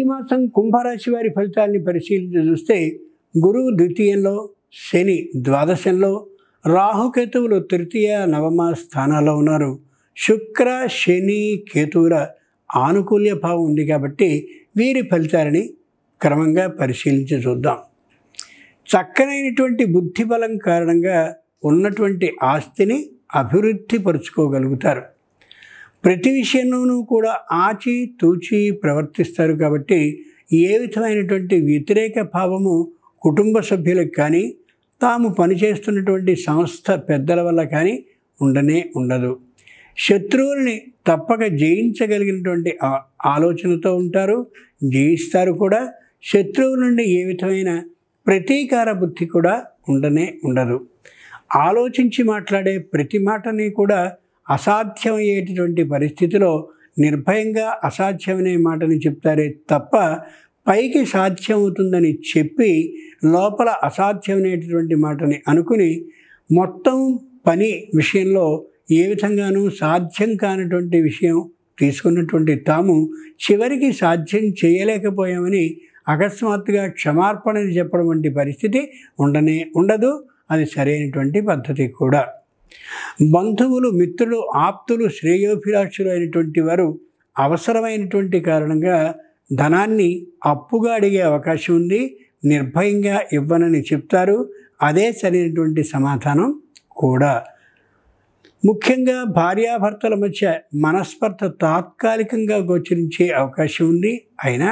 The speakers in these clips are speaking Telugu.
ఈ మాసం కుంభరాశి వారి ఫలితాల్ని పరిశీలించి చూస్తే గురువు ద్వితీయంలో శని ద్వాదశంలో రాహుకేతువులు తృతీయ నవమ స్థానాల్లో ఉన్నారు శుక్ర శని కేతువుల ఆనుకూల్య భావం ఉంది కాబట్టి వీరి ఫలితాలని క్రమంగా పరిశీలించి చూద్దాం చక్కనైనటువంటి బుద్ధిబలం కారణంగా ఉన్నటువంటి ఆస్తిని అభివృద్ధి పరుచుకోగలుగుతారు ప్రతి విషయంలోనూ కూడా ఆచి తూచి ప్రవర్తిస్తారు కాబట్టి ఏ విధమైనటువంటి వ్యతిరేక భావము కుటుంబ సభ్యులకు కానీ తాము పనిచేస్తున్నటువంటి సంస్థ పెద్దల వల్ల కానీ ఉండనే ఉండదు శత్రువుని తప్పక జయించగలిగినటువంటి ఆలోచనతో ఉంటారు జయిస్తారు కూడా శత్రువు నుండి ఏ విధమైన ప్రతీకార బుద్ధి కూడా ఉండనే ఉండదు ఆలోచించి మాట్లాడే ప్రతి మాటని కూడా అసాధ్యమయ్యేటటువంటి పరిస్థితిలో నిర్భయంగా అసాధ్యమనే మాటని చెప్తారే తప్ప పైకి సాధ్యమవుతుందని చెప్పి లోపల అసాధ్యమనేటటువంటి మాటని అనుకుని మొత్తం పని విషయంలో ఏ విధంగానూ సాధ్యం కానటువంటి విషయం తీసుకున్నటువంటి తాము చివరికి సాధ్యం చేయలేకపోయామని అకస్మాత్తుగా క్షమార్పణని చెప్పడం వంటి పరిస్థితి ఉండనే ఉండదు అది సరైనటువంటి పద్ధతి కూడా బంధువులు మిత్రులు ఆప్తులు శ్రేయోభిలాషులు అయినటువంటి వారు అవసరమైనటువంటి కారణంగా ధనాన్ని అప్పుగా అడిగే అవకాశం ఉంది నిర్భయంగా ఇవ్వనని చెప్తారు అదే సరైనటువంటి సమాధానం కూడా ముఖ్యంగా భార్యాభర్తల మధ్య మనస్పర్ధ తాత్కాలికంగా గోచరించే అవకాశం ఉంది అయినా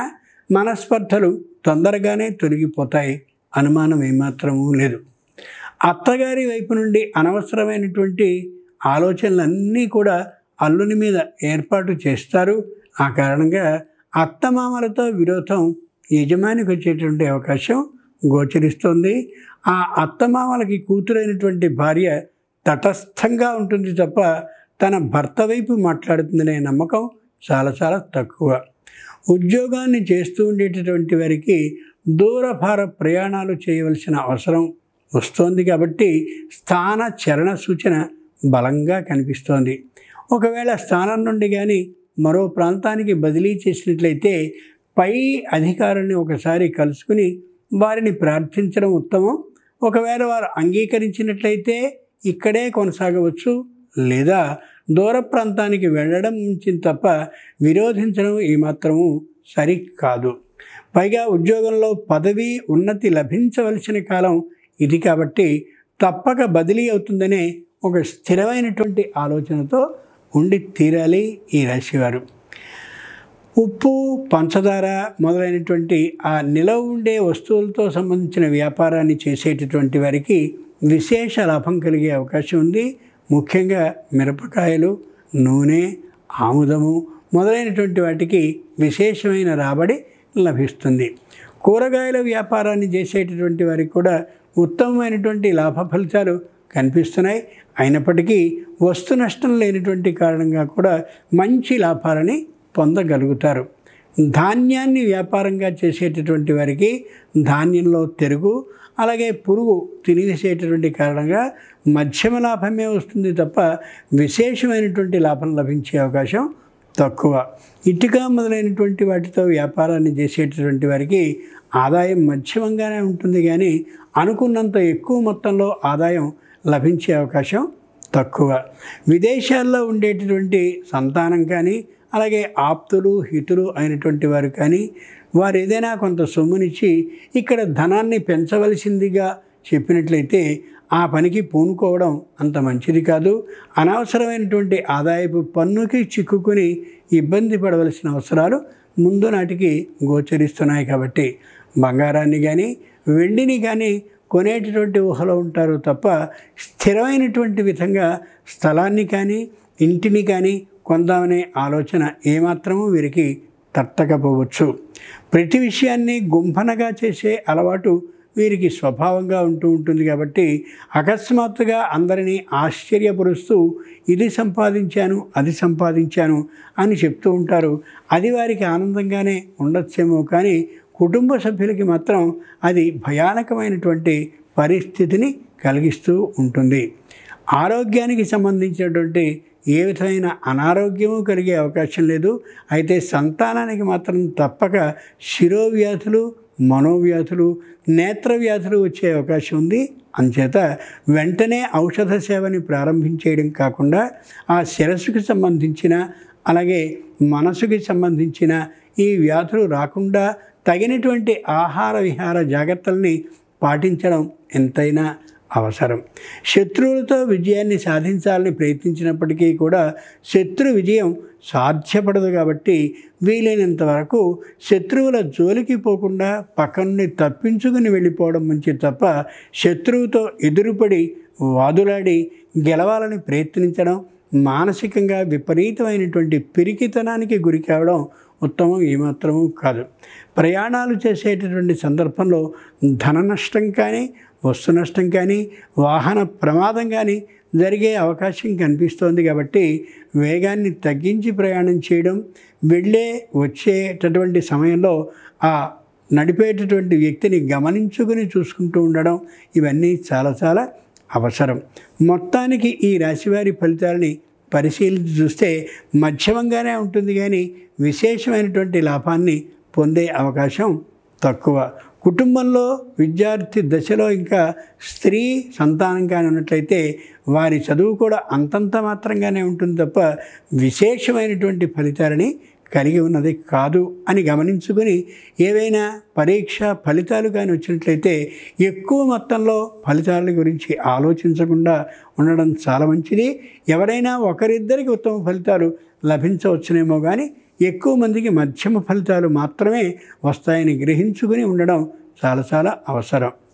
మనస్పర్ధలు తొందరగానే తొలగిపోతాయి అనుమానం ఏమాత్రమూ లేదు అత్తగారి వైపు నుండి అనవసరమైనటువంటి ఆలోచనలన్నీ కూడా అల్లుని మీద ఏర్పాటు చేస్తారు ఆ కారణంగా అత్తమామలతో విరోధం యజమానికి వచ్చేటువంటి అవకాశం గోచరిస్తుంది ఆ అత్తమామలకి కూతురైనటువంటి భార్య తటస్థంగా ఉంటుంది తప్ప తన భర్త వైపు మాట్లాడుతుందనే నమ్మకం చాలా చాలా తక్కువ ఉద్యోగాన్ని చేస్తూ ఉండేటటువంటి వారికి దూరభార ప్రయాణాలు చేయవలసిన అవసరం వస్తోంది కాబట్టి స్థాన చరణ సూచన బలంగా కనిపిస్తోంది ఒకవేళ స్థానం నుండి కానీ మరో ప్రాంతానికి బదిలీ చేసినట్లయితే పై అధికారుల్ని ఒకసారి కలుసుకుని వారిని ప్రార్థించడం ఉత్తమం ఒకవేళ వారు అంగీకరించినట్లయితే ఇక్కడే కొనసాగవచ్చు లేదా దూర ప్రాంతానికి వెళ్ళడం నుంచి తప్ప విరోధించడం ఏమాత్రము సరికాదు పైగా ఉద్యోగంలో పదవి ఉన్నతి లభించవలసిన కాలం ఇది కాబట్టి తప్పక బదిలీ అవుతుందనే ఒక స్థిరమైనటువంటి ఆలోచనతో ఉండి తీరాలి ఈ రాశివారు ఉప్పు పంచదార మొదలైనటువంటి ఆ నిలవ ఉండే వస్తువులతో సంబంధించిన వ్యాపారాన్ని చేసేటటువంటి వారికి విశేష లాభం కలిగే అవకాశం ఉంది ముఖ్యంగా మిరపకాయలు నూనె ఆముదము మొదలైనటువంటి వాటికి విశేషమైన రాబడి లభిస్తుంది కూరగాయల వ్యాపారాన్ని చేసేటటువంటి వారికి కూడా ఉత్తమమైనటువంటి లాభ ఫలితాలు కనిపిస్తున్నాయి అయినప్పటికీ వస్తు నష్టం లేనటువంటి కారణంగా కూడా మంచి లాభాలని పొందగలుగుతారు ధాన్యాన్ని వ్యాపారంగా చేసేటటువంటి వారికి ధాన్యంలో తెరుగు అలాగే పురుగు తినేసేటటువంటి కారణంగా మధ్యమ లాభమే వస్తుంది తప్ప విశేషమైనటువంటి లాభం లభించే అవకాశం తక్కువ ఇటుక మొదలైనటువంటి వాటితో వ్యాపారాన్ని చేసేటటువంటి వారికి ఆదాయం మధ్యమంగానే ఉంటుంది కానీ అనుకున్నంత ఎక్కువ మొత్తంలో ఆదాయం లభించే అవకాశం తక్కువ విదేశాల్లో ఉండేటటువంటి సంతానం కానీ అలాగే ఆప్తులు హితులు అయినటువంటి వారు కానీ వారు ఏదైనా కొంత సొమ్మునిచ్చి ఇక్కడ ధనాన్ని పెంచవలసిందిగా చెప్పినట్లయితే ఆ పనికి పూనుకోవడం అంత మంచిది కాదు అనవసరమైనటువంటి ఆదాయపు పన్నుకి చిక్కుకుని ఇబ్బంది పడవలసిన అవసరాలు ముందు నాటికి గోచరిస్తున్నాయి కాబట్టి బంగారాన్ని కానీ వెండిని కానీ కొనేటటువంటి ఊహలో ఉంటారు తప్ప స్థిరమైనటువంటి విధంగా స్థలాన్ని కానీ ఇంటిని కానీ కొందామనే ఆలోచన ఏమాత్రము వీరికి తట్టకపోవచ్చు ప్రతి విషయాన్ని గుంఫనగా చేసే అలవాటు వీరికి స్వభావంగా ఉంటూ ఉంటుంది కాబట్టి అకస్మాత్తుగా అందరినీ ఆశ్చర్యపరుస్తూ ఇది సంపాదించాను అది సంపాదించాను అని చెప్తూ ఉంటారు అది వారికి ఆనందంగానే ఉండొచ్చేమో కానీ కుటుంబ సభ్యులకి మాత్రం అది భయానకమైనటువంటి పరిస్థితిని కలిగిస్తూ ఉంటుంది ఆరోగ్యానికి సంబంధించినటువంటి ఏ విధమైన అనారోగ్యము కలిగే అవకాశం లేదు అయితే సంతానానికి మాత్రం తప్పక శిరోవ్యాధులు మనోవ్యాధులు నేత్ర వ్యాధులు వచ్చే అవకాశం ఉంది అంచేత వెంటనే ఔషధ సేవని ప్రారంభించేయడం కాకుండా ఆ శిరస్సుకి సంబంధించిన అలాగే మనసుకి సంబంధించిన ఈ వ్యాధులు రాకుండా తగినటువంటి ఆహార విహార జాగ్రత్తల్ని పాటించడం ఎంతైనా అవసరం శత్రువులతో విజయాన్ని సాధించాలని ప్రయత్నించినప్పటికీ కూడా శత్రు విజయం సాధ్యపడదు కాబట్టి వీలైనంత వరకు శత్రువుల జోలికి పోకుండా పక్కనుండి తప్పించుకుని వెళ్ళిపోవడం మంచి తప్ప శత్రువుతో ఎదురుపడి వాదులాడి గెలవాలని ప్రయత్నించడం మానసికంగా విపరీతమైనటువంటి పిరికితనానికి గురి కావడం ఉత్తమం ఏమాత్రము కాదు ప్రయాణాలు చేసేటటువంటి సందర్భంలో ధన నష్టం కానీ వస్తు నష్టం కానీ వాహన ప్రమాదం కానీ జరిగే అవకాశం కనిపిస్తోంది కాబట్టి వేగాన్ని తగ్గించి ప్రయాణం చేయడం వెళ్ళే వచ్చేటటువంటి సమయంలో ఆ నడిపేటటువంటి వ్యక్తిని గమనించుకుని చూసుకుంటూ ఉండడం ఇవన్నీ చాలా చాలా అవసరం మొత్తానికి ఈ రాశివారి ఫలితాలని పరిశీలించి చూస్తే మధ్యమంగానే ఉంటుంది కానీ విశేషమైనటువంటి లాభాన్ని పొందే అవకాశం తక్కువ కుటుంబంలో విద్యార్థి దశలో ఇంకా స్త్రీ సంతానం ఉన్నట్లయితే వారి చదువు కూడా అంతంత మాత్రంగానే ఉంటుంది తప్ప విశేషమైనటువంటి ఫలితాలని కలిగి ఉన్నది కాదు అని గమనించుకుని ఏవైనా పరీక్ష ఫలితాలు కానీ వచ్చినట్లయితే ఎక్కువ మొత్తంలో ఫలితాల గురించి ఆలోచించకుండా ఉండడం చాలా మంచిది ఎవరైనా ఒకరిద్దరికి ఉత్తమ ఫలితాలు లభించవచ్చునేమో కానీ ఎక్కువ మందికి మధ్యమ ఫలితాలు మాత్రమే వస్తాయని గ్రహించుకుని ఉండడం చాలా చాలా అవసరం